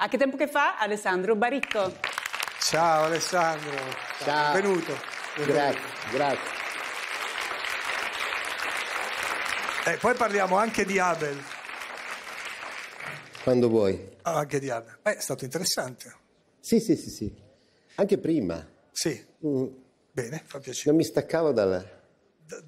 A che tempo che fa? Alessandro Baricco. Ciao Alessandro, Ciao. benvenuto. Grazie, grazie. E eh, poi parliamo anche di Abel. Quando vuoi. Ah, anche di Abel. Beh, è stato interessante. Sì, sì, sì, sì. Anche prima. Sì. Mm. Bene, fa piacere. Non mi staccavo dal... Da...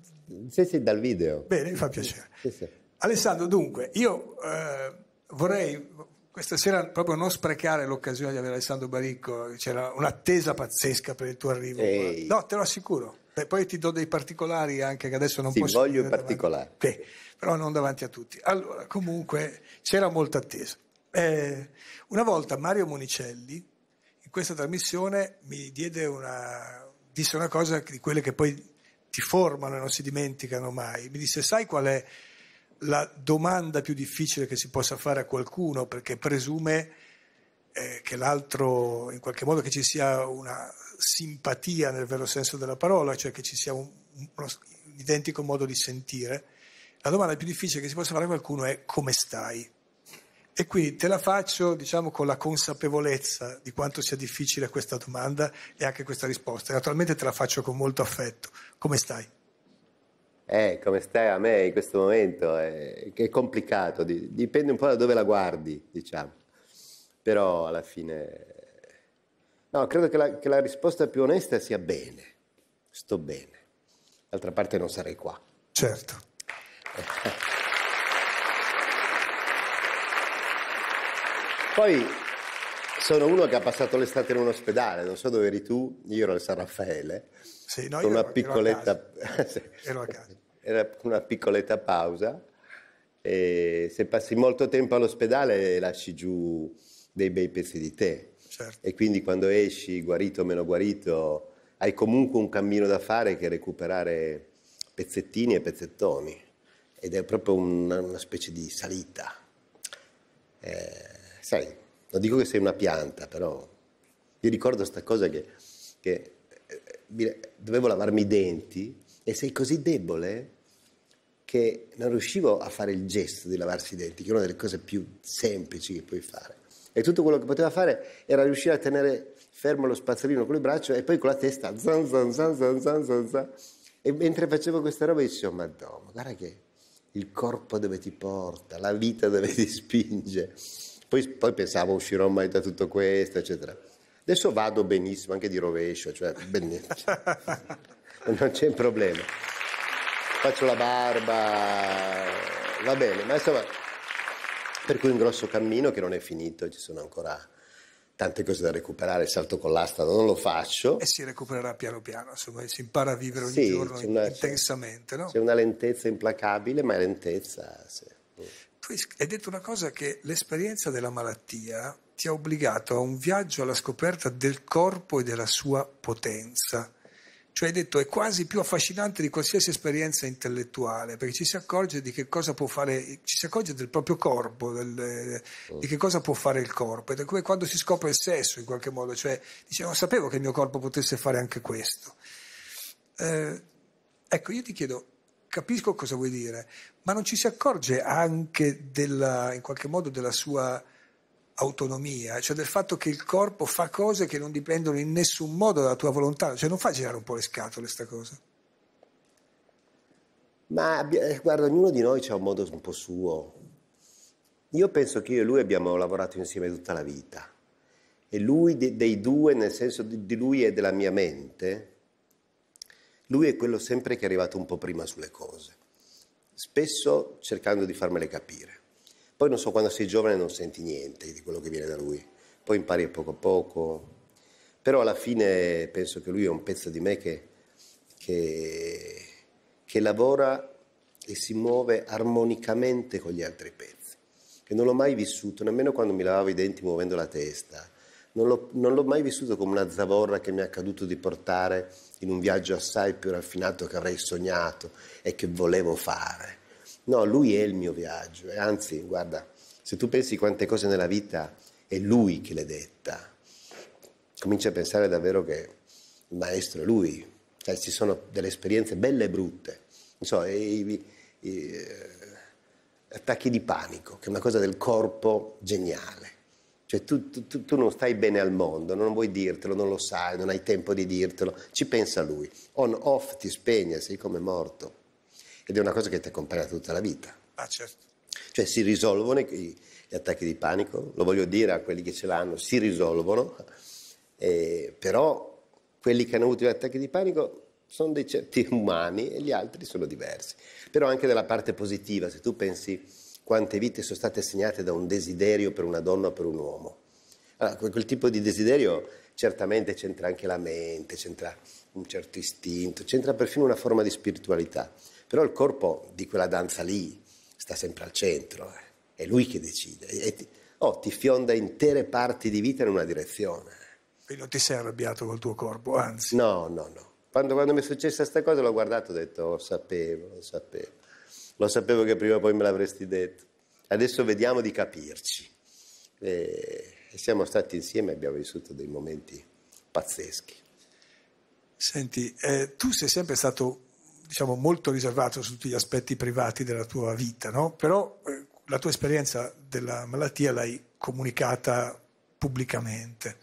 Sì, sì, dal video. Bene, fa piacere. Sì, sì. Alessandro, dunque, io eh, vorrei questa sera proprio non sprecare l'occasione di avere Alessandro Baricco, c'era un'attesa pazzesca per il tuo arrivo. No, te lo assicuro. E poi ti do dei particolari anche che adesso non ti posso... Ti voglio i particolari. Sì, però non davanti a tutti. Allora, comunque c'era molta attesa. Eh, una volta Mario Monicelli, in questa trasmissione, mi diede una... disse una cosa di quelle che poi ti formano e non si dimenticano mai. Mi disse, sai qual è la domanda più difficile che si possa fare a qualcuno perché presume eh, che l'altro, in qualche modo, che ci sia una simpatia nel vero senso della parola, cioè che ci sia un, uno, un identico modo di sentire. La domanda più difficile che si possa fare a qualcuno è come stai? E quindi te la faccio, diciamo, con la consapevolezza di quanto sia difficile questa domanda e anche questa risposta. Naturalmente te la faccio con molto affetto. Come stai? eh, come stai a me in questo momento, eh, è complicato, dipende un po' da dove la guardi, diciamo. Però alla fine... No, credo che la, che la risposta più onesta sia bene, sto bene. D'altra parte non sarei qua. Certo. Poi sono uno che ha passato l'estate in un ospedale, non so dove eri tu, io ero al San Raffaele, sì, no, con una ero, piccoletta... Ero a casa. Era una piccoletta pausa e se passi molto tempo all'ospedale lasci giù dei bei pezzi di te. Certo. E quindi quando esci, guarito o meno guarito, hai comunque un cammino da fare che è recuperare pezzettini e pezzettoni. Ed è proprio una, una specie di salita. Eh, sai, non dico che sei una pianta, però io ricordo questa cosa che, che eh, dovevo lavarmi i denti e sei così debole che non riuscivo a fare il gesto di lavarsi i denti, che è una delle cose più semplici che puoi fare. E tutto quello che poteva fare era riuscire a tenere fermo lo spazzolino con il braccio e poi con la testa zan zan zan zan zan zan, zan. E mentre facevo questa roba dicevo, madonna, guarda che il corpo dove ti porta, la vita dove ti spinge. Poi, poi, pensavo uscirò mai da tutto questo, eccetera. Adesso vado benissimo, anche di rovescio, cioè benissimo. non c'è problema. Faccio la barba, va bene, ma insomma, per cui un grosso cammino che non è finito, ci sono ancora tante cose da recuperare, salto con l'asta non lo faccio. E si recupererà piano piano, insomma, si impara a vivere ogni sì, giorno una, intensamente. C'è, no? c'è una lentezza implacabile, ma è lentezza. Sì tu hai detto una cosa che l'esperienza della malattia ti ha obbligato a un viaggio alla scoperta del corpo e della sua potenza. Cioè hai detto è quasi più affascinante di qualsiasi esperienza intellettuale, perché ci si accorge di che cosa può fare, ci si accorge del proprio corpo, del, di che cosa può fare il corpo. Ed è come quando si scopre il sesso in qualche modo, cioè dice non sapevo che il mio corpo potesse fare anche questo. Eh, ecco, io ti chiedo, capisco cosa vuoi dire, ma non ci si accorge anche della, in qualche modo della sua autonomia, cioè del fatto che il corpo fa cose che non dipendono in nessun modo dalla tua volontà, cioè non fa girare un po' le scatole sta cosa. Ma eh, guarda, ognuno di noi ha un modo un po' suo. Io penso che io e lui abbiamo lavorato insieme tutta la vita. E lui dei due, nel senso di lui e della mia mente, lui è quello sempre che è arrivato un po' prima sulle cose, spesso cercando di farmele capire. Poi non so, quando sei giovane non senti niente di quello che viene da lui, poi impari poco a poco, però alla fine penso che lui è un pezzo di me che, che, che lavora e si muove armonicamente con gli altri pezzi, che non l'ho mai vissuto, nemmeno quando mi lavavo i denti muovendo la testa, non l'ho, non l'ho mai vissuto come una zavorra che mi è accaduto di portare in un viaggio assai più raffinato che avrei sognato e che volevo fare. No, lui è il mio viaggio. E anzi, guarda, se tu pensi quante cose nella vita è lui che le detta, cominci a pensare davvero che il maestro è lui. Cioè, ci sono delle esperienze belle e brutte. Insomma, i, i, eh, attacchi di panico, che è una cosa del corpo geniale cioè tu, tu, tu, non stai bene al mondo, non vuoi dirtelo, non lo sai, non hai tempo di dirtelo, ci pensa lui. On, off, ti spegne, sei come morto. Ed è una cosa che ti accompagna tutta la vita. Ah, certo. Cioè si risolvono i, gli attacchi di panico, lo voglio dire a quelli che ce l'hanno, si risolvono, eh, però quelli che hanno avuto gli attacchi di panico sono dei certi umani e gli altri sono diversi. Però anche dalla parte positiva, se tu pensi quante vite sono state segnate da un desiderio per una donna o per un uomo. Allora, quel tipo di desiderio certamente c'entra anche la mente, c'entra un certo istinto, c'entra perfino una forma di spiritualità, però il corpo di quella danza lì sta sempre al centro, eh. è lui che decide, e ti, oh, ti fionda intere parti di vita in una direzione. E non ti sei arrabbiato col tuo corpo, anzi. No, no, no. Quando, quando mi è successa questa cosa l'ho guardato e ho detto, oh, sapevo, lo sapevo. Lo sapevo che prima o poi me l'avresti detto. Adesso vediamo di capirci. E siamo stati insieme e abbiamo vissuto dei momenti pazzeschi. Senti, eh, tu sei sempre stato diciamo, molto riservato su tutti gli aspetti privati della tua vita, no? però eh, la tua esperienza della malattia l'hai comunicata pubblicamente.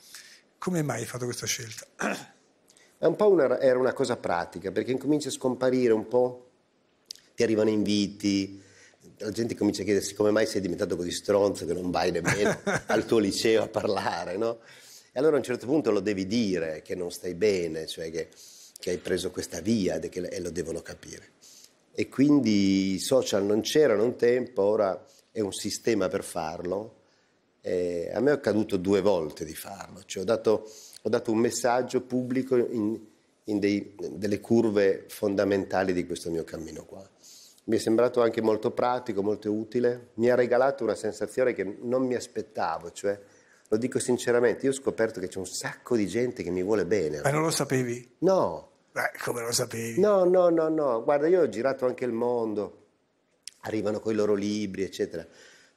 Come mai hai fatto questa scelta? Un una, era una cosa pratica, perché incomincia a scomparire un po' ti arrivano inviti, la gente comincia a chiedersi come mai sei diventato così stronzo che non vai nemmeno al tuo liceo a parlare, no? E allora a un certo punto lo devi dire che non stai bene, cioè che, che hai preso questa via che, e lo devono capire. E quindi i social non c'erano un tempo, ora è un sistema per farlo. E a me è accaduto due volte di farlo, cioè ho dato, ho dato un messaggio pubblico in, in dei, delle curve fondamentali di questo mio cammino qua mi è sembrato anche molto pratico, molto utile, mi ha regalato una sensazione che non mi aspettavo, cioè lo dico sinceramente, io ho scoperto che c'è un sacco di gente che mi vuole bene. Ma non lo sapevi? No. Beh, come lo sapevi? No, no, no, no, guarda, io ho girato anche il mondo, arrivano con i loro libri, eccetera.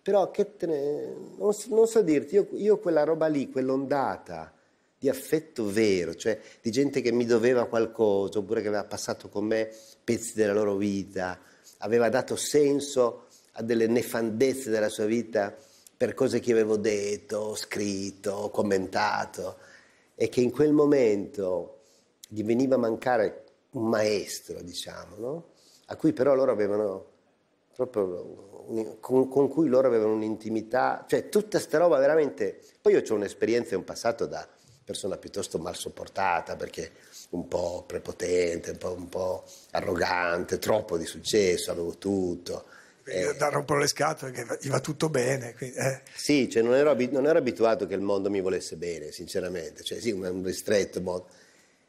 Però che te ne... non, so, non so dirti, io, io quella roba lì, quell'ondata di affetto vero, cioè di gente che mi doveva qualcosa, oppure che aveva passato con me pezzi della loro vita, aveva dato senso a delle nefandezze della sua vita per cose che avevo detto, scritto, commentato e che in quel momento gli veniva a mancare un maestro, diciamo, no? a cui però loro avevano proprio un, con, con, cui loro avevano un'intimità, cioè tutta sta roba veramente. Poi io ho un'esperienza e un passato da persona piuttosto mal sopportata perché un po' prepotente, un po', un po arrogante, troppo di successo, avevo tutto. Eh, da rompere le scatole che gli va tutto bene. Quindi, eh. Sì, cioè non, ero, non, ero, abituato che il mondo mi volesse bene, sinceramente, cioè sì, un, ristretto modo.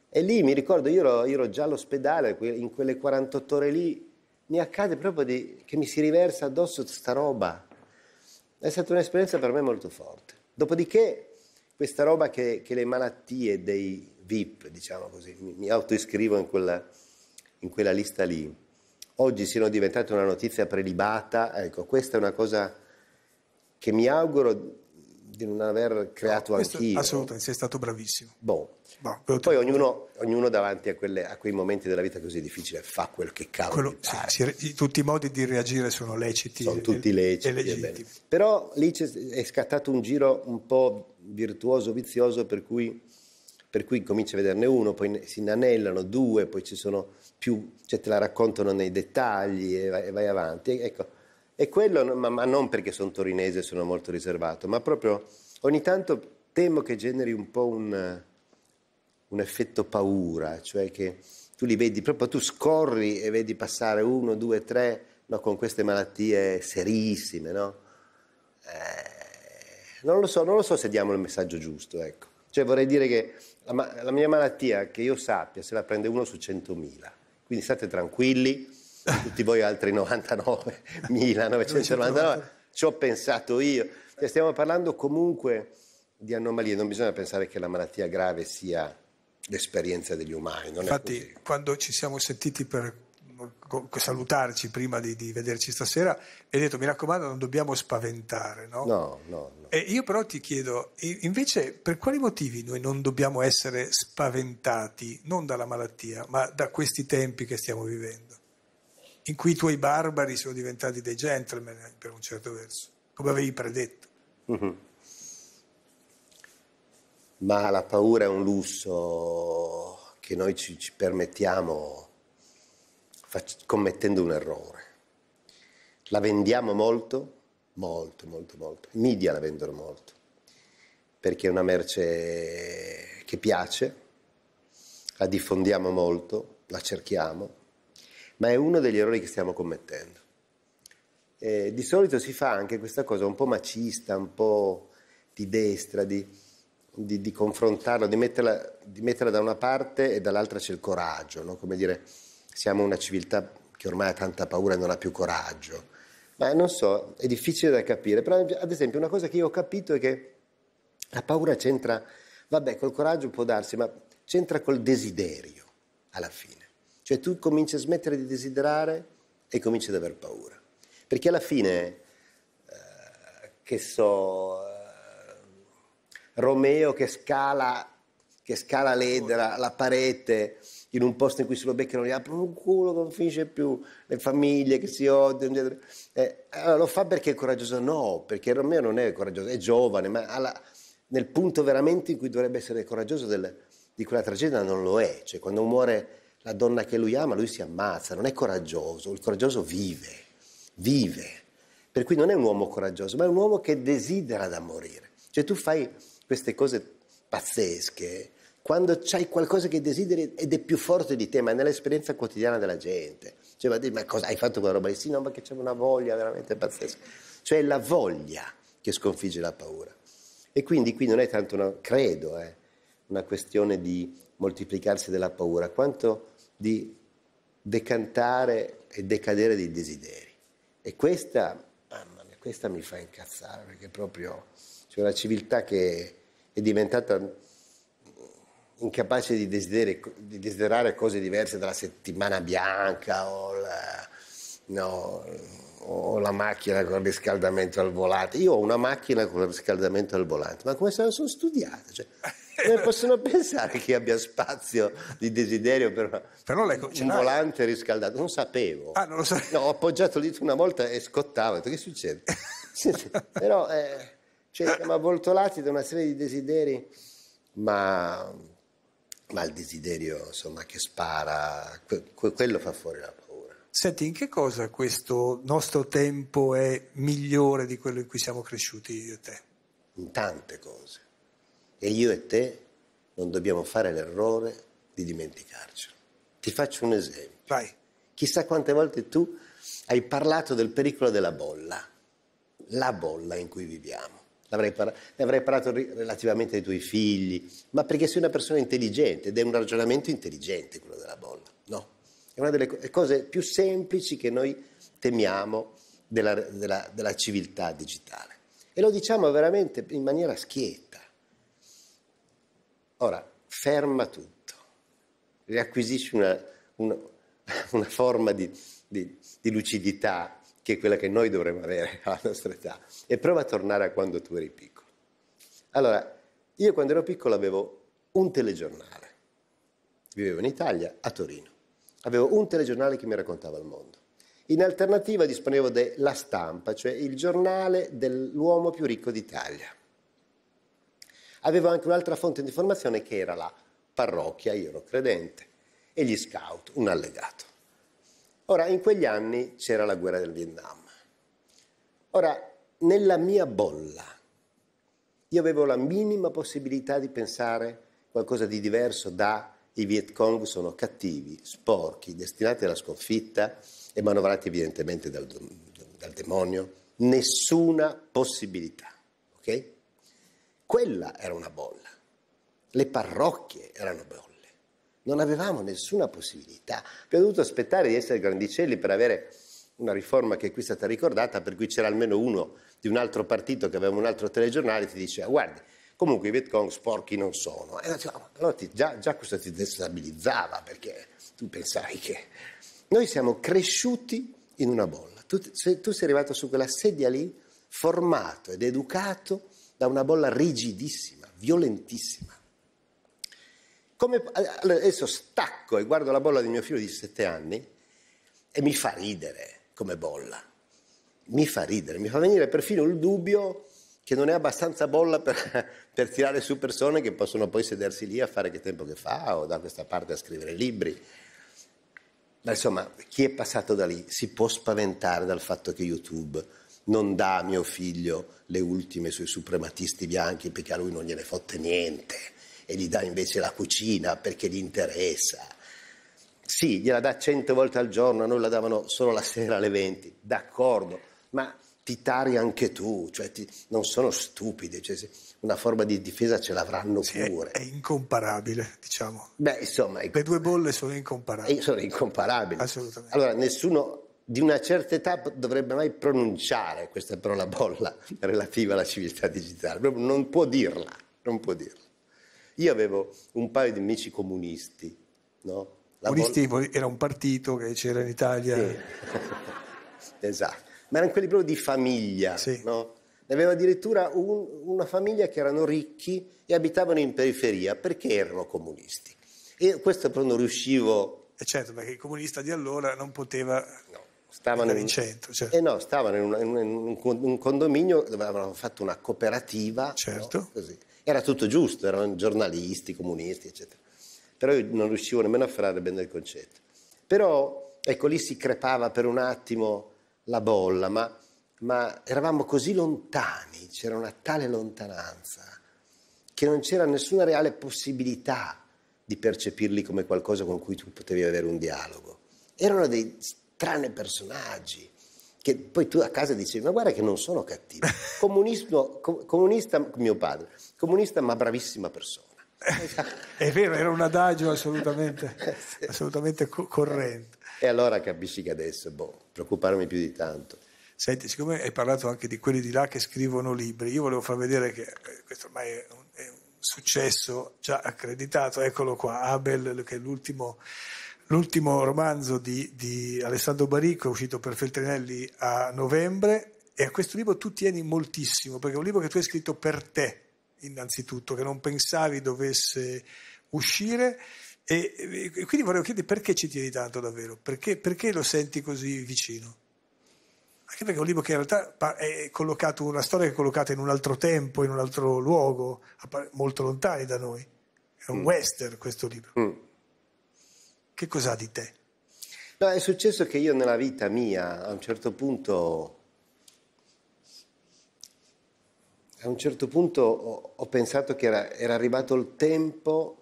E lì mi ricordo, io ero, io ero, già all'ospedale, in quelle 48 ore lì, mi accade proprio di, che mi si riversa addosso questa roba. È stata un'esperienza per me molto forte. Dopodiché, questa roba che, che le malattie dei, VIP, diciamo così, mi, mi autoiscrivo in quella, in quella lista lì, oggi siano diventate una notizia prelibata, ecco, questa è una cosa che mi auguro di non aver creato no, anch'io. Assolutamente, sei stato bravissimo. Boh. No, Poi ognuno, ognuno davanti a, quelle, a, quei momenti della vita così difficile fa quel che cavolo sì, sì, tutti i modi di reagire sono leciti. Sono tutti leciti. Però lì è scattato un giro un po' virtuoso, vizioso, per cui per cui cominci a vederne uno, poi si inanellano due, poi ci sono più, cioè te la raccontano nei dettagli e vai, e vai avanti. E, ecco, e quello, ma, ma, non perché sono torinese e sono molto riservato, ma proprio ogni tanto temo che generi un po' un, un effetto paura, cioè che tu li vedi, proprio tu scorri e vedi passare uno, due, tre, no, con queste malattie serissime, no? Eh, non lo so, non lo so se diamo il messaggio giusto, ecco. Cioè vorrei dire che la, la mia malattia, che io sappia, se la prende uno su 100.000. Quindi state tranquilli, tutti voi altri 99.999, ci ho pensato io. Cioè, stiamo parlando comunque di anomalie, non bisogna pensare che la malattia grave sia l'esperienza degli umani. Infatti, quando ci siamo sentiti per salutarci prima di, di, vederci stasera e hai detto mi raccomando non dobbiamo spaventare. No? No, no, no. E io però ti chiedo invece per quali motivi noi non dobbiamo essere spaventati non dalla malattia ma da questi tempi che stiamo vivendo, in cui i tuoi barbari sono diventati dei gentleman eh, per un certo verso, come avevi predetto. Mm-hmm. Ma la paura è un lusso che noi ci, ci permettiamo commettendo un errore. La vendiamo molto? Molto, molto, molto. I media la vendono molto, perché è una merce che piace, la diffondiamo molto, la cerchiamo, ma è uno degli errori che stiamo commettendo. E di solito si fa anche questa cosa un po' macista, un po' di destra, di, di, di confrontarla, di metterla, di metterla, da una parte e dall'altra c'è il coraggio, no? come dire siamo una civiltà che ormai ha tanta paura e non ha più coraggio. Ma non so, è difficile da capire. Però, ad esempio, una cosa che io ho capito è che la paura c'entra, vabbè, col coraggio può darsi, ma c'entra col desiderio alla fine. Cioè tu cominci a smettere di desiderare e cominci ad aver paura. Perché alla fine, eh, che so, eh, Romeo che scala, che scala l'edra, la parete, in un posto in cui se lo beccano gli aprono un culo non finisce più, le famiglie che si odiano. Eh, allora lo fa perché è coraggioso? No, perché Romeo non è coraggioso, è giovane, ma alla, nel punto veramente in cui dovrebbe essere coraggioso del, di quella tragedia non lo è. Cioè quando muore la donna che lui ama, lui si ammazza, non è coraggioso, il coraggioso vive, vive. Per cui non è un uomo coraggioso, ma è un uomo che desidera da morire. Cioè tu fai queste cose pazzesche, quando c'hai qualcosa che desideri ed è più forte di te, ma è nell'esperienza quotidiana della gente. Cioè, ma, dire, ma cosa hai fatto quella roba lì? Sì, no, ma che c'è una voglia veramente pazzesca. Cioè, è la voglia che sconfigge la paura. E quindi qui non è tanto, una, credo, eh, una questione di moltiplicarsi della paura, quanto di decantare e decadere dei desideri. E questa, mamma mia, questa mi fa incazzare, perché proprio c'è cioè una civiltà che è diventata incapace di, di, desiderare cose diverse dalla settimana bianca o la, no, o la macchina con il riscaldamento al volante. Io ho una macchina con il riscaldamento al volante, ma come se la sono studiata? Cioè, come possono pensare che abbia spazio di desiderio per Però lei, un volante riscaldato? Non sapevo. Ah, non sapevo. No, ho appoggiato lì una volta e scottavo, che succede? Però eh, cioè, siamo avvoltolati da una serie di desideri, ma ma il desiderio insomma, che spara, que- quello fa fuori la paura. Senti, in che cosa questo nostro tempo è migliore di quello in cui siamo cresciuti io e te? In tante cose. E io e te non dobbiamo fare l'errore di dimenticarcelo. Ti faccio un esempio. Vai. Chissà quante volte tu hai parlato del pericolo della bolla, la bolla in cui viviamo par- ne avrei parlato ri- relativamente ai tuoi figli, ma perché sei una persona intelligente ed è un ragionamento intelligente quello della bolla, no? È una delle co- cose più semplici che noi temiamo della, della, della civiltà digitale. E lo diciamo veramente in maniera schietta. Ora, ferma tutto, riacquisisci una, una, una forma di, di, di lucidità che è quella che noi dovremmo avere alla nostra età. E prova a tornare a quando tu eri piccolo. Allora, io quando ero piccolo avevo un telegiornale. Vivevo in Italia, a Torino. Avevo un telegiornale che mi raccontava il mondo. In alternativa disponevo della stampa, cioè il giornale dell'uomo più ricco d'Italia. Avevo anche un'altra fonte di informazione che era la parrocchia, io ero credente, e gli scout, un allegato. Ora, in quegli anni c'era la guerra del Vietnam. Ora, nella mia bolla, io avevo la minima possibilità di pensare qualcosa di diverso da i Viet Cong sono cattivi, sporchi, destinati alla sconfitta e manovrati evidentemente dal, dal demonio. Nessuna possibilità, ok? Quella era una bolla. Le parrocchie erano bolle. Non avevamo nessuna possibilità. Abbiamo dovuto aspettare di essere grandicelli per avere una riforma che qui è stata ricordata, per cui c'era almeno uno di un altro partito che aveva un altro telegiornale e ti diceva guardi, comunque i Vietcong sporchi non sono. E allora ti, già, già questo ti destabilizzava perché tu pensavi che... Noi siamo cresciuti in una bolla. Tu, se, tu sei arrivato su quella sedia lì formato ed educato da una bolla rigidissima, violentissima. Come, adesso stacco e guardo la bolla di mio figlio di sette anni e mi fa ridere come bolla. Mi fa ridere, mi fa venire perfino il dubbio che non è abbastanza bolla per, per tirare su persone che possono poi sedersi lì a fare che tempo che fa o da questa parte a scrivere libri. Ma insomma, chi è passato da lì si può spaventare dal fatto che YouTube non dà a mio figlio le ultime sui suprematisti bianchi perché a lui non gliene fotte niente e gli dà invece la cucina perché gli interessa. Sì, gliela dà cento volte al giorno, a noi la davano solo la sera alle 20, d'accordo, ma ti tari anche tu, cioè ti, non sono stupidi, cioè una forma di difesa ce l'avranno sì, pure. È, incomparabile, diciamo. Beh, insomma, Le due bolle sono incomparabili. Eh, sono incomparabili. Assolutamente. Allora, nessuno di una certa età dovrebbe mai pronunciare questa parola bolla relativa alla civiltà digitale, proprio non può dirla, non può dirla. Io avevo un paio di amici comunisti, no? comunisti Bol- era un partito che c'era in Italia. Sì. esatto, ma erano quelli proprio di famiglia, sì. no? Ne aveva addirittura un, una famiglia che erano ricchi e abitavano in periferia perché erano comunisti. E questo però non riuscivo... E eh, certo, perché il comunista di allora non poteva... No stavano in, centro, certo. eh no, stavano in, un, in un condominio dove avevano fatto una cooperativa. Certo. No? Era tutto giusto, erano giornalisti, comunisti, eccetera. Però io non riuscivo nemmeno a afferrare bene il concetto. Però, ecco, lì si crepava per un attimo la bolla, ma, ma eravamo così lontani, c'era una tale lontananza, che non c'era nessuna reale possibilità di percepirli come qualcosa con cui tu potevi avere un dialogo. Erano dei tranne personaggi, che poi tu a casa dicevi ma guarda che non sono cattivo, com, comunista mio padre, comunista ma bravissima persona. È vero, era un adagio assolutamente, eh, sì. assolutamente co- corrente. E allora capisci che adesso, boh, preoccuparmi più di tanto. Senti, siccome hai parlato anche di quelli di là che scrivono libri, io volevo far vedere che eh, questo ormai è un, è un successo già accreditato, eccolo qua, Abel, che è l'ultimo L'ultimo romanzo di, di Alessandro Baricco è uscito per Feltrinelli a novembre e a questo libro tu tieni moltissimo perché è un libro che tu hai scritto per te innanzitutto, che non pensavi dovesse uscire e, e quindi vorrei chiedere perché ci tieni tanto davvero, perché, perché lo senti così vicino? Anche perché è un libro che in realtà è collocato, una storia che è collocata in un altro tempo, in un altro luogo, molto lontani da noi. È un mm. western questo libro. Mm che cos'ha di te? No, è successo che io nella vita mia, a un certo punto, a un certo punto ho, ho pensato che era, era arrivato il tempo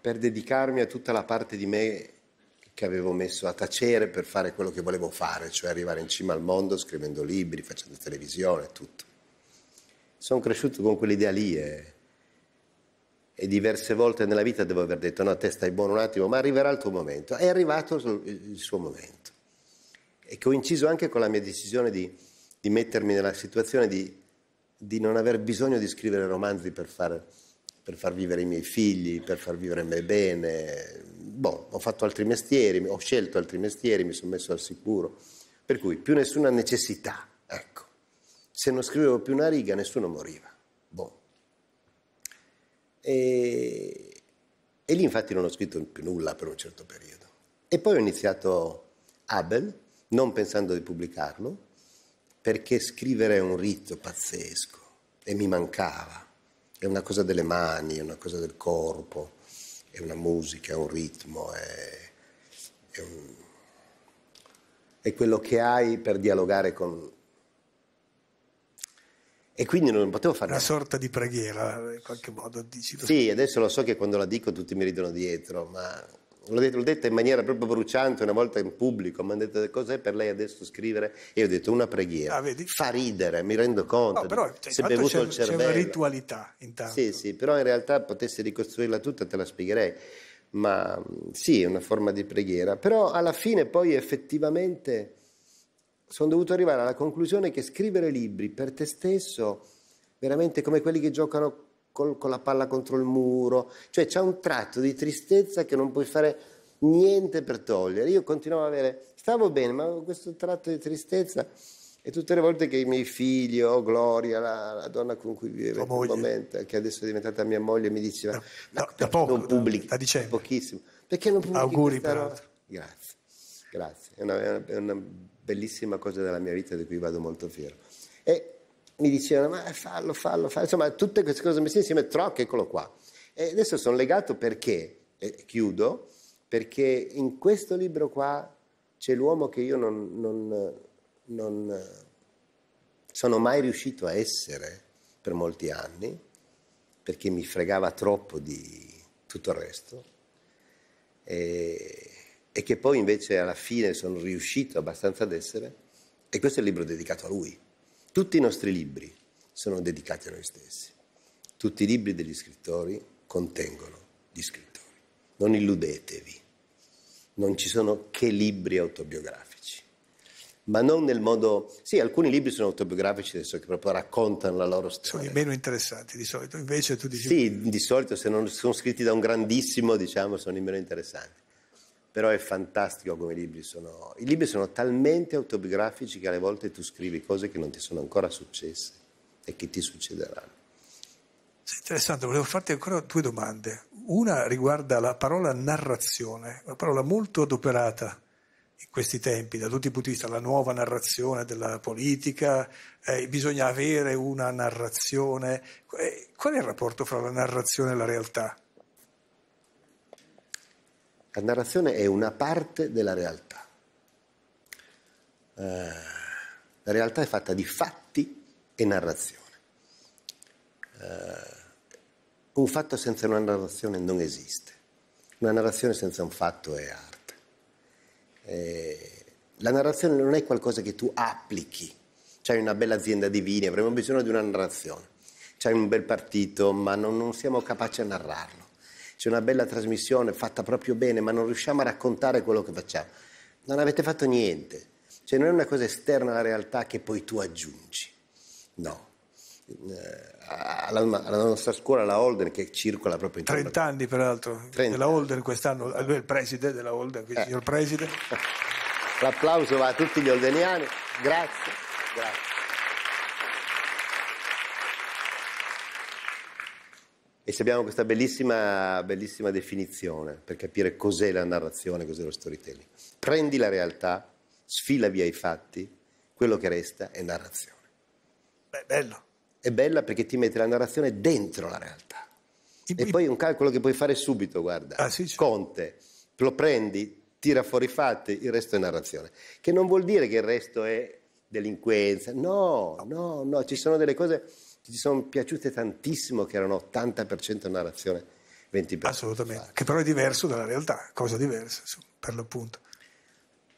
per dedicarmi a tutta la parte di me che avevo messo a tacere per fare quello che volevo fare, cioè arrivare in cima al mondo scrivendo libri, facendo televisione, tutto. Sono cresciuto con quell'idea lì e e diverse volte nella vita devo aver detto no, te stai buono un attimo, ma arriverà il tuo momento. È arrivato il suo momento. E coinciso anche con la mia decisione di, di mettermi nella situazione di, di, non aver bisogno di scrivere romanzi per far, per far, vivere i miei figli, per far vivere me bene. Boh, ho fatto altri mestieri, ho scelto altri mestieri, mi sono messo al sicuro. Per cui più nessuna necessità, ecco. Se non scrivevo più una riga nessuno moriva. E, e lì infatti non ho scritto più nulla per un certo periodo. E poi ho iniziato Abel, non pensando di pubblicarlo, perché scrivere è un rito pazzesco e mi mancava. È una cosa delle mani, è una cosa del corpo, è una musica, è un ritmo, è, è, un, è quello che hai per dialogare con, e quindi non potevo fare una niente. sorta di preghiera, in qualche modo dici. Sì, adesso lo so che quando la dico tutti mi ridono dietro, ma l'ho detta, l'ho detta in maniera proprio bruciante una volta in pubblico, mi hanno detto cos'è per lei adesso scrivere e io ho detto una preghiera. Ah, Fa ridere, mi rendo conto. No, però cioè, se bevuto c'è, il cervello. C'è una ritualità intanto. Sì, sì, però in realtà potessi ricostruirla tutta te la spiegherei. Ma mm, sì, è una forma di preghiera, però alla fine poi effettivamente sono dovuto arrivare alla conclusione che scrivere libri per te stesso, veramente come quelli che giocano col, con la palla contro il muro, cioè c'è un tratto di tristezza che non puoi fare niente per togliere. Io continuavo a avere, stavo bene, ma avevo questo tratto di tristezza e tutte le volte che i miei figli, oh, Gloria, la, la, donna con cui vivevo in quel momento, che adesso è diventata mia moglie, mi diceva, da, da, da poco, non pubblichi, da, da pochissimo, perché non pubblichi? Auguri, peraltro. Grazie. Grazie, è una, è una bellissima cosa della mia vita di cui vado molto fiero. E mi dicevano, ma fallo, fallo, fallo, insomma tutte queste cose messe insieme, troc, eccolo qua. E adesso sono legato perché, e chiudo, perché in questo libro qua c'è l'uomo che io non, non, non sono mai riuscito a essere per molti anni, perché mi fregava troppo di tutto il resto. E e che poi invece alla fine sono riuscito abbastanza ad essere, e questo è il libro dedicato a lui. Tutti i nostri libri sono dedicati a noi stessi. Tutti i libri degli scrittori contengono gli scrittori. Non illudetevi, non ci sono che libri autobiografici, ma non nel modo... Sì, alcuni libri sono autobiografici adesso che proprio raccontano la loro storia. Sono i meno interessanti di solito, invece tu dici... Sì, di solito se non sono scritti da un grandissimo, diciamo, sono i meno interessanti però è fantastico come i libri sono. I libri sono talmente autobiografici che alle volte tu scrivi cose che non ti sono ancora successe e che ti succederanno. Sì, interessante, volevo farti ancora due domande. Una riguarda la parola narrazione, una parola molto adoperata in questi tempi da tutti i punti di vista, la nuova narrazione della politica, eh, bisogna avere una narrazione. Eh, qual è il rapporto fra la narrazione e la realtà? La narrazione è una parte della realtà. Eh, la realtà è fatta di fatti e narrazione. Eh, un fatto senza una narrazione non esiste. Una narrazione senza un fatto è arte. Eh, la narrazione non è qualcosa che tu applichi. C'hai una bella azienda di vini, avremo bisogno di una narrazione. C'hai un bel partito, ma non, non siamo capaci a narrarlo c'è una bella trasmissione fatta proprio bene, ma non riusciamo a raccontare quello che facciamo. Non avete fatto niente. Cioè non è una cosa esterna alla realtà che poi tu aggiungi. No. Eh, alla, alla nostra scuola, la Holden, che circola proprio in 30 intorno. anni, peraltro, 30. della Holden quest'anno, lui è il preside della Holden, quindi eh. signor preside. L'applauso va a tutti gli holdeniani, Grazie. Grazie. E se abbiamo questa bellissima, bellissima definizione per capire cos'è la narrazione, cos'è lo storytelling. Prendi la realtà, sfila via i fatti, quello che resta è narrazione. Beh, bello. È bella perché ti mette la narrazione dentro la realtà. I, e i... poi un calcolo che puoi fare subito, guarda. Ah, sì, Conte, lo prendi, tira fuori i fatti, il resto è narrazione. Che non vuol dire che il resto è delinquenza, no, no, no, ci sono delle cose ti sono piaciute tantissimo che erano 80% narrazione, 20%. Assolutamente, che però è diverso dalla realtà, cosa diversa per l'appunto.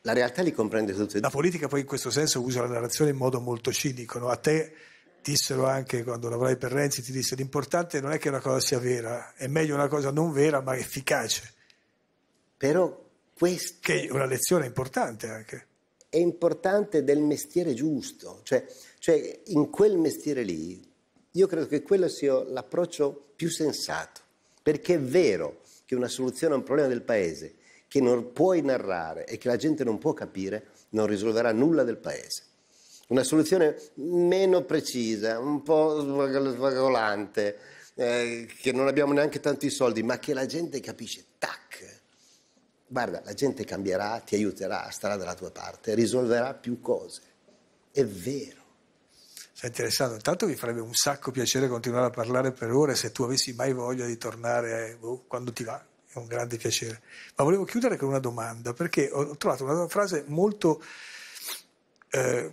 La realtà li comprende tutti. La politica poi in questo senso usa la narrazione in modo molto cinico, no? a te dissero anche quando lavorai per Renzi, ti disse l'importante non è che una cosa sia vera, è meglio una cosa non vera ma efficace. Però questo... Che è una lezione importante anche. È importante del mestiere giusto, cioè, cioè in quel mestiere lì io credo che quello sia l'approccio più sensato, perché è vero che una soluzione a un problema del Paese che non puoi narrare e che la gente non può capire non risolverà nulla del Paese. Una soluzione meno precisa, un po' svagolante, eh, che non abbiamo neanche tanti soldi, ma che la gente capisce, tac. Guarda, la gente cambierà, ti aiuterà, starà dalla tua parte, risolverà più cose. È vero. Senti Alessandro, intanto mi farebbe un sacco piacere continuare a parlare per ore se tu avessi mai voglia di tornare eh, boh, quando ti va, è un grande piacere. Ma volevo chiudere con una domanda, perché ho trovato una frase molto, eh,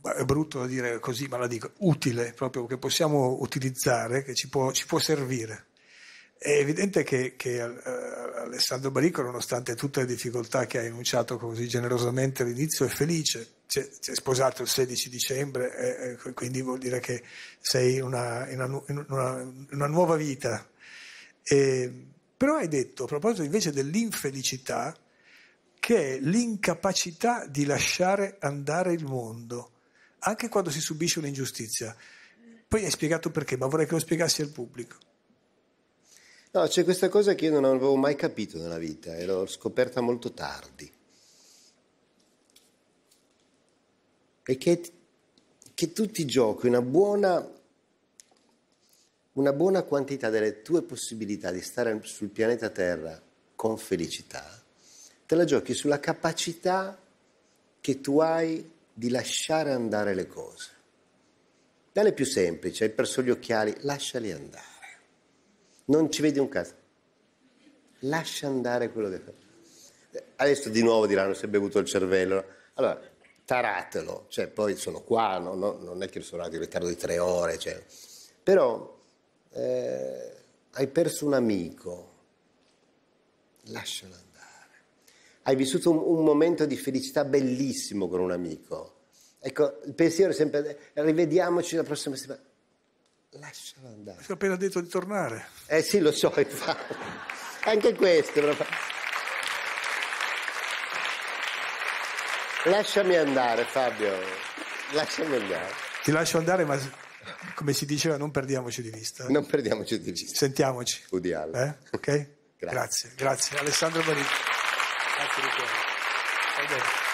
è brutto da dire così, ma la dico, utile, proprio che possiamo utilizzare, che ci può, ci può servire. È evidente che, che uh, Alessandro Baricco, nonostante tutte le difficoltà che ha enunciato così generosamente all'inizio, è felice si è, si è sposato il 16 dicembre, eh, eh quindi vuol dire che sei una, in, una, in una, una nuova vita. E, però hai detto, a proposito invece dell'infelicità, che è l'incapacità di lasciare andare il mondo, anche quando si subisce un'ingiustizia. Poi hai spiegato perché, ma vorrei che lo spiegassi al pubblico. No, c'è questa cosa che io non avevo mai capito nella vita e l'ho scoperta molto tardi. è che, che tu ti giochi una buona, una buona quantità delle tue possibilità di stare sul pianeta Terra con felicità, te la giochi sulla capacità che tu hai di lasciare andare le cose. Dalle più semplici, hai perso gli occhiali, lasciali andare. Non ci vedi un caso. Lascia andare quello che fai. Adesso di nuovo diranno se hai bevuto il cervello. Allora, taratelo, cioè, poi sono qua, no, no, non è che sono andato in ritardo di tre ore, cioè. però eh, hai perso un amico, lascialo andare. Hai vissuto un, un momento di felicità bellissimo con un amico. Ecco, il pensiero è sempre, rivediamoci la prossima settimana. Lascialo andare. Mi ha appena detto di tornare. Eh sì, lo so, infatti. Anche questo. Però... Lasciami andare, Fabio. Lasciami andare. Ti lascio andare, ma come si diceva, non perdiamoci di vista. Non perdiamoci di vista. Sentiamoci. Udiale. Eh? Ok? grazie. grazie. grazie. Alessandro Bonini. Grazie di cuore. bene.